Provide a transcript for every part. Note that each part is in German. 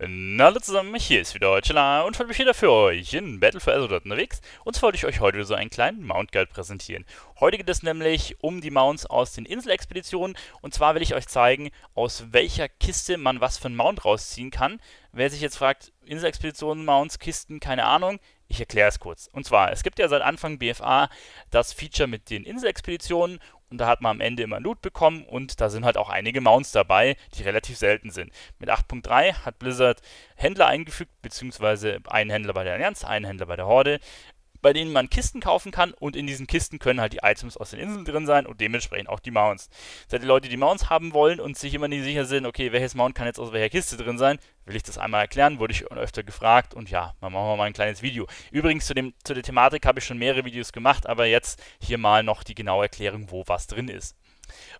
Äh, hallo zusammen, hier ist wieder Heuchela und heute bin ich wieder für euch in Battle for Azeroth unterwegs. Und zwar wollte ich euch heute so einen kleinen Mount Guide präsentieren. Heute geht es nämlich um die Mounts aus den Inselexpeditionen und zwar will ich euch zeigen, aus welcher Kiste man was für einen Mount rausziehen kann. Wer sich jetzt fragt, Inselexpeditionen, Mounts, Kisten, keine Ahnung, ich erkläre es kurz. Und zwar, es gibt ja seit Anfang BFA das Feature mit den Inselexpeditionen und da hat man am Ende immer Loot bekommen und da sind halt auch einige Mounts dabei, die relativ selten sind. Mit 8.3 hat Blizzard Händler eingefügt, beziehungsweise einen Händler bei der Allianz, einen Händler bei der Horde bei denen man Kisten kaufen kann und in diesen Kisten können halt die Items aus den Inseln drin sein und dementsprechend auch die Mounts. Seit die Leute, die Mounts haben wollen und sich immer nicht sicher sind, okay, welches Mount kann jetzt aus welcher Kiste drin sein, will ich das einmal erklären, wurde ich öfter gefragt und ja, dann machen wir mal ein kleines Video. Übrigens zu, dem, zu der Thematik habe ich schon mehrere Videos gemacht, aber jetzt hier mal noch die genaue Erklärung, wo was drin ist.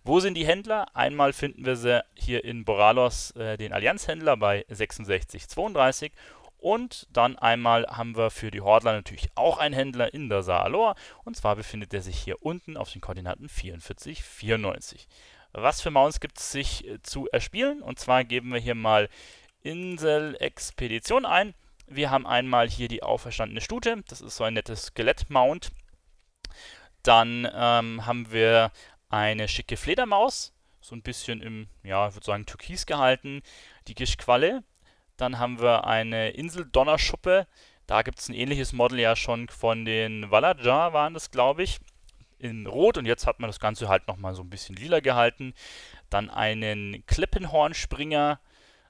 Wo sind die Händler? Einmal finden wir sie hier in Boralos, äh, den Allianzhändler bei 66,32 und dann einmal haben wir für die Hordler natürlich auch einen Händler in der Saalor. Und zwar befindet er sich hier unten auf den Koordinaten 44, 94. Was für Mounts gibt es sich äh, zu erspielen? Und zwar geben wir hier mal Insel Expedition ein. Wir haben einmal hier die auferstandene Stute. Das ist so ein nettes Skelett-Mount. Dann ähm, haben wir eine schicke Fledermaus. So ein bisschen im, ja, ich würde sagen, Türkis gehalten. Die Gischqualle. Dann haben wir eine Insel Donnerschuppe. Da gibt es ein ähnliches Model ja schon von den Valajar waren das, glaube ich, in Rot. Und jetzt hat man das Ganze halt nochmal so ein bisschen lila gehalten. Dann einen Klippenhornspringer.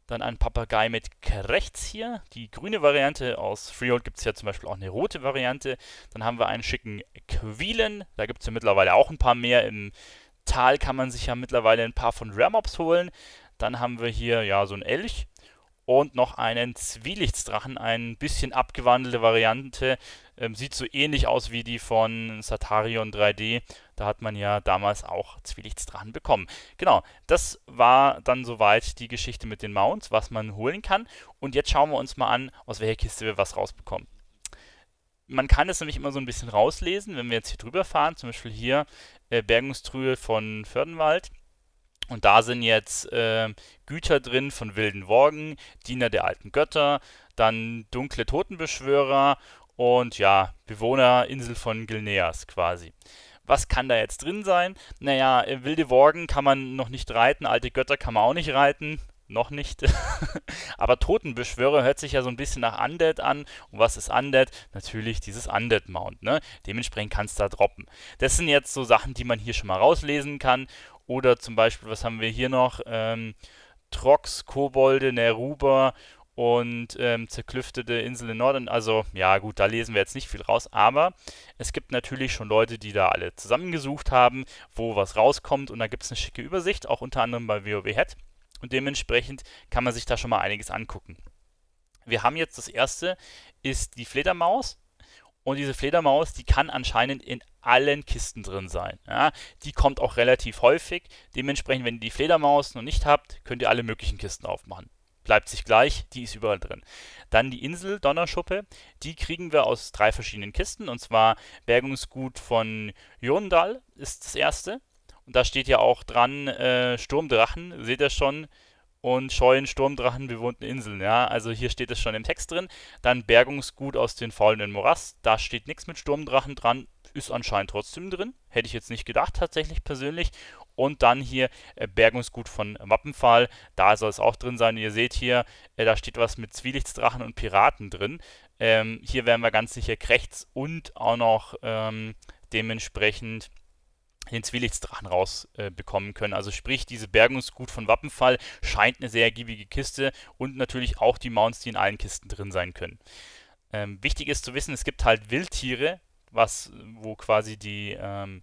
Dann einen Papagei mit Krechts hier. Die grüne Variante aus Freehold gibt es ja zum Beispiel auch eine rote Variante. Dann haben wir einen schicken Quilen. Da gibt es ja mittlerweile auch ein paar mehr. Im Tal kann man sich ja mittlerweile ein paar von Ramops holen. Dann haben wir hier ja so einen Elch und noch einen Zwielichtsdrachen, ein bisschen abgewandelte Variante. Ähm, sieht so ähnlich aus wie die von Satarion 3D. Da hat man ja damals auch Zwielichtsdrachen bekommen. Genau, das war dann soweit die Geschichte mit den Mounts, was man holen kann. Und jetzt schauen wir uns mal an, aus welcher Kiste wir was rausbekommen. Man kann es nämlich immer so ein bisschen rauslesen, wenn wir jetzt hier drüber fahren, zum Beispiel hier äh, Bergungstrühe von Fördenwald und da sind jetzt äh, Güter drin von wilden Worgen, Diener der alten Götter, dann dunkle Totenbeschwörer und ja, Bewohnerinsel von Gilneas quasi. Was kann da jetzt drin sein? Naja, äh, wilde Worgen kann man noch nicht reiten, alte Götter kann man auch nicht reiten. Noch nicht. Aber Totenbeschwörer hört sich ja so ein bisschen nach Undead an. Und was ist Undead? Natürlich dieses Undead-Mount. Ne? Dementsprechend kannst du da droppen. Das sind jetzt so Sachen, die man hier schon mal rauslesen kann. Oder zum Beispiel, was haben wir hier noch? Ähm, Trox, Kobolde, Neruba und ähm, zerklüftete Insel in Norden. Also ja gut, da lesen wir jetzt nicht viel raus, aber es gibt natürlich schon Leute, die da alle zusammengesucht haben, wo was rauskommt und da gibt es eine schicke Übersicht, auch unter anderem bei WoW Head. Und dementsprechend kann man sich da schon mal einiges angucken. Wir haben jetzt das erste, ist die Fledermaus. Und diese Fledermaus, die kann anscheinend in allen Kisten drin sein. Ja? Die kommt auch relativ häufig. Dementsprechend, wenn ihr die Fledermaus noch nicht habt, könnt ihr alle möglichen Kisten aufmachen. Bleibt sich gleich, die ist überall drin. Dann die Insel Donnerschuppe, die kriegen wir aus drei verschiedenen Kisten. Und zwar Bergungsgut von Jurndal ist das erste. Und da steht ja auch dran äh, Sturmdrachen, seht ihr schon, und scheuen Sturmdrachen bewohnten Inseln. Ja, also hier steht es schon im Text drin. Dann Bergungsgut aus den faulenden Morast. Da steht nichts mit Sturmdrachen dran. Ist anscheinend trotzdem drin. Hätte ich jetzt nicht gedacht, tatsächlich persönlich. Und dann hier äh, Bergungsgut von Wappenfall. Da soll es auch drin sein. Ihr seht hier, äh, da steht was mit Zwielichtsdrachen und Piraten drin. Ähm, hier werden wir ganz sicher Krechts und auch noch ähm, dementsprechend den Zwillichtsdrachen rausbekommen äh, können. Also sprich, diese Bergungsgut von Wappenfall scheint eine sehr ergiebige Kiste und natürlich auch die Mounts, die in allen Kisten drin sein können. Ähm, wichtig ist zu wissen, es gibt halt Wildtiere, was, wo quasi die ähm,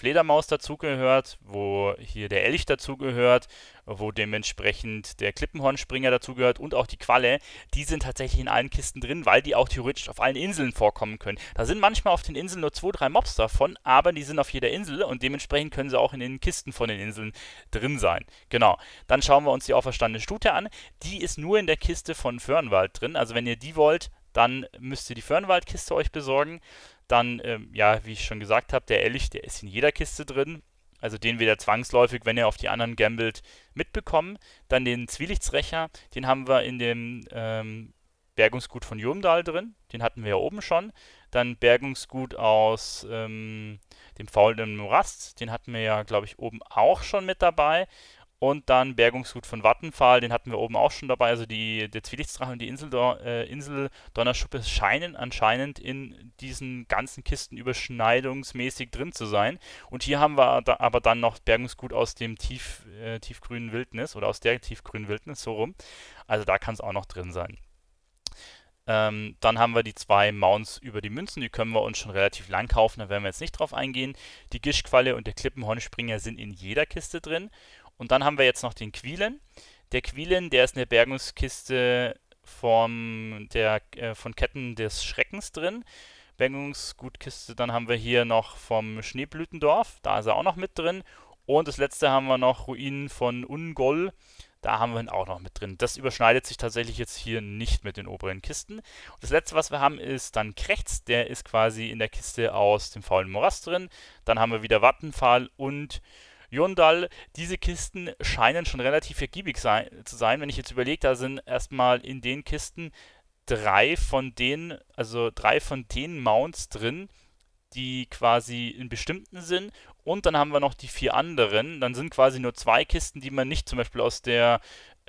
Fledermaus dazugehört, wo hier der Elch dazugehört, wo dementsprechend der Klippenhornspringer dazugehört und auch die Qualle, die sind tatsächlich in allen Kisten drin, weil die auch theoretisch auf allen Inseln vorkommen können. Da sind manchmal auf den Inseln nur zwei, drei Mobs davon, aber die sind auf jeder Insel und dementsprechend können sie auch in den Kisten von den Inseln drin sein. Genau. Dann schauen wir uns die auferstandene Stute an. Die ist nur in der Kiste von Fernwald drin. Also wenn ihr die wollt, dann müsst ihr die fernwald euch besorgen. Dann, ähm, ja, wie ich schon gesagt habe, der Elch, der ist in jeder Kiste drin. Also den wird er zwangsläufig, wenn er auf die anderen gambelt, mitbekommen. Dann den Zwielichtsrecher, den haben wir in dem ähm, Bergungsgut von Jurmdal drin. Den hatten wir ja oben schon. Dann Bergungsgut aus ähm, dem faulenden Morast. Den hatten wir ja, glaube ich, oben auch schon mit dabei. Und dann Bergungshut von Wattenfall, den hatten wir oben auch schon dabei. Also die, der Zwillichtsdrache und die Insel, äh, Insel Donnerschuppe scheinen anscheinend in diesen ganzen Kisten überschneidungsmäßig drin zu sein. Und hier haben wir da aber dann noch Bergungsgut aus dem tief, äh, tiefgrünen Wildnis oder aus der tiefgrünen Wildnis, so rum. Also da kann es auch noch drin sein. Ähm, dann haben wir die zwei Mounts über die Münzen, die können wir uns schon relativ lang kaufen, da werden wir jetzt nicht drauf eingehen. Die Gischqualle und der Klippenhornspringer sind in jeder Kiste drin und dann haben wir jetzt noch den Quilen. Der Quilen, der ist eine Bergungskiste vom, der, äh, von Ketten des Schreckens drin. Bergungsgutkiste, dann haben wir hier noch vom Schneeblütendorf, da ist er auch noch mit drin. Und das letzte haben wir noch Ruinen von Ungol, da haben wir ihn auch noch mit drin. Das überschneidet sich tatsächlich jetzt hier nicht mit den oberen Kisten. Und das letzte, was wir haben, ist dann Krechts, der ist quasi in der Kiste aus dem faulen Morast drin. Dann haben wir wieder Wattenfall und Jundal, diese Kisten scheinen schon relativ ergiebig sein, zu sein. Wenn ich jetzt überlege, da sind erstmal in den Kisten drei von den, also drei von den Mounts drin, die quasi in bestimmten sind. Und dann haben wir noch die vier anderen. Dann sind quasi nur zwei Kisten, die man nicht zum Beispiel aus der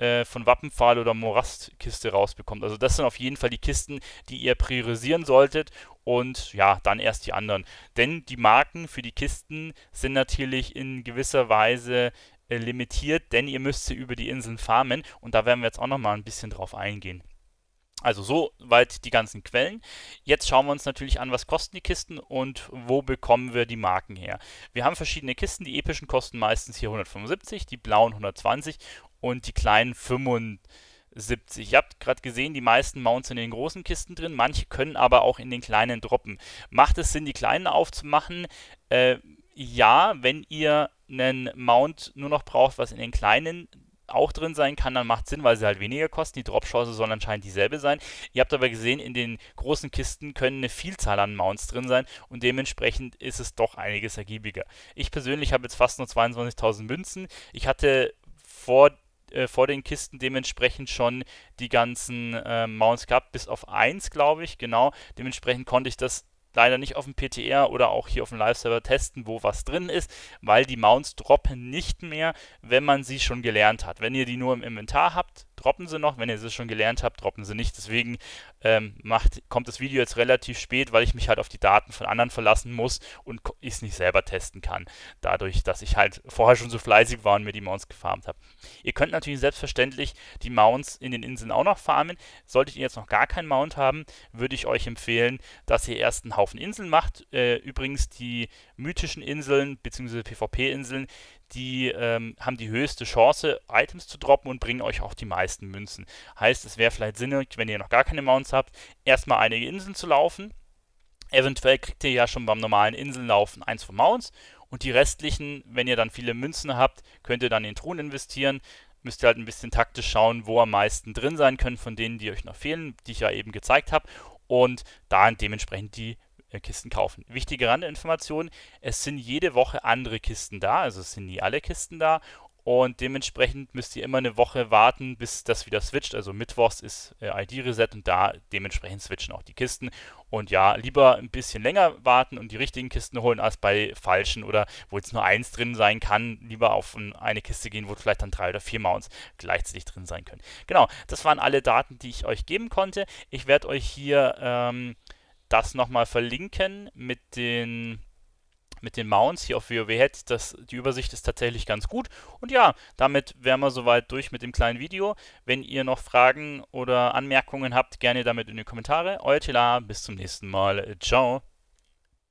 äh, von Wappenpfahl oder Morastkiste rausbekommt. Also das sind auf jeden Fall die Kisten, die ihr priorisieren solltet und ja, dann erst die anderen. Denn die Marken für die Kisten sind natürlich in gewisser Weise äh, limitiert, denn ihr müsst sie über die Inseln farmen und da werden wir jetzt auch nochmal ein bisschen drauf eingehen. Also soweit die ganzen Quellen. Jetzt schauen wir uns natürlich an, was kosten die Kisten und wo bekommen wir die Marken her. Wir haben verschiedene Kisten. Die epischen kosten meistens hier 175, die blauen 120 und die kleinen 75. Ihr habt gerade gesehen, die meisten Mounts sind in den großen Kisten drin, manche können aber auch in den kleinen droppen. Macht es Sinn, die kleinen aufzumachen? Äh, ja, wenn ihr einen Mount nur noch braucht, was in den kleinen auch drin sein kann, dann macht Sinn, weil sie halt weniger kosten. Die Drop-Chance soll anscheinend dieselbe sein. Ihr habt aber gesehen, in den großen Kisten können eine Vielzahl an Mounts drin sein und dementsprechend ist es doch einiges ergiebiger. Ich persönlich habe jetzt fast nur 22.000 Münzen. Ich hatte vor äh, vor den Kisten dementsprechend schon die ganzen äh, Mounts gehabt, bis auf eins, glaube ich, genau. Dementsprechend konnte ich das leider nicht auf dem PTR oder auch hier auf dem Live-Server testen, wo was drin ist, weil die Mounts droppen nicht mehr, wenn man sie schon gelernt hat. Wenn ihr die nur im Inventar habt, droppen sie noch. Wenn ihr sie schon gelernt habt, droppen sie nicht. Deswegen ähm, macht, kommt das Video jetzt relativ spät, weil ich mich halt auf die Daten von anderen verlassen muss und ich es nicht selber testen kann. Dadurch, dass ich halt vorher schon so fleißig war und mir die Mounts gefarmt habe. Ihr könnt natürlich selbstverständlich die Mounts in den Inseln auch noch farmen. Solltet ihr jetzt noch gar keinen Mount haben, würde ich euch empfehlen, dass ihr erst einen Haufen Inseln macht. Äh, übrigens die mythischen Inseln bzw. PvP-Inseln, die ähm, haben die höchste Chance, Items zu droppen und bringen euch auch die meisten Münzen. Heißt, es wäre vielleicht sinnig, wenn ihr noch gar keine Mounts habt, erstmal einige Inseln zu laufen. Eventuell kriegt ihr ja schon beim normalen Insellaufen eins von Mounts und die restlichen, wenn ihr dann viele Münzen habt, könnt ihr dann in Truhen investieren müsst ihr halt ein bisschen taktisch schauen, wo am meisten drin sein können von denen, die euch noch fehlen, die ich ja eben gezeigt habe. Und da dementsprechend die äh, Kisten kaufen. Wichtige Randinformation, es sind jede Woche andere Kisten da, also es sind nie alle Kisten da und dementsprechend müsst ihr immer eine Woche warten, bis das wieder switcht. Also Mittwochs ist äh, ID-Reset und da dementsprechend switchen auch die Kisten. Und ja, lieber ein bisschen länger warten und die richtigen Kisten holen, als bei falschen oder wo jetzt nur eins drin sein kann. Lieber auf eine Kiste gehen, wo vielleicht dann drei oder vier Mounts gleichzeitig drin sein können. Genau, das waren alle Daten, die ich euch geben konnte. Ich werde euch hier ähm, das nochmal verlinken mit den mit den Mounts hier auf WoW-Head. Die Übersicht ist tatsächlich ganz gut. Und ja, damit wären wir soweit durch mit dem kleinen Video. Wenn ihr noch Fragen oder Anmerkungen habt, gerne damit in die Kommentare. Euer Tila, bis zum nächsten Mal. Ciao.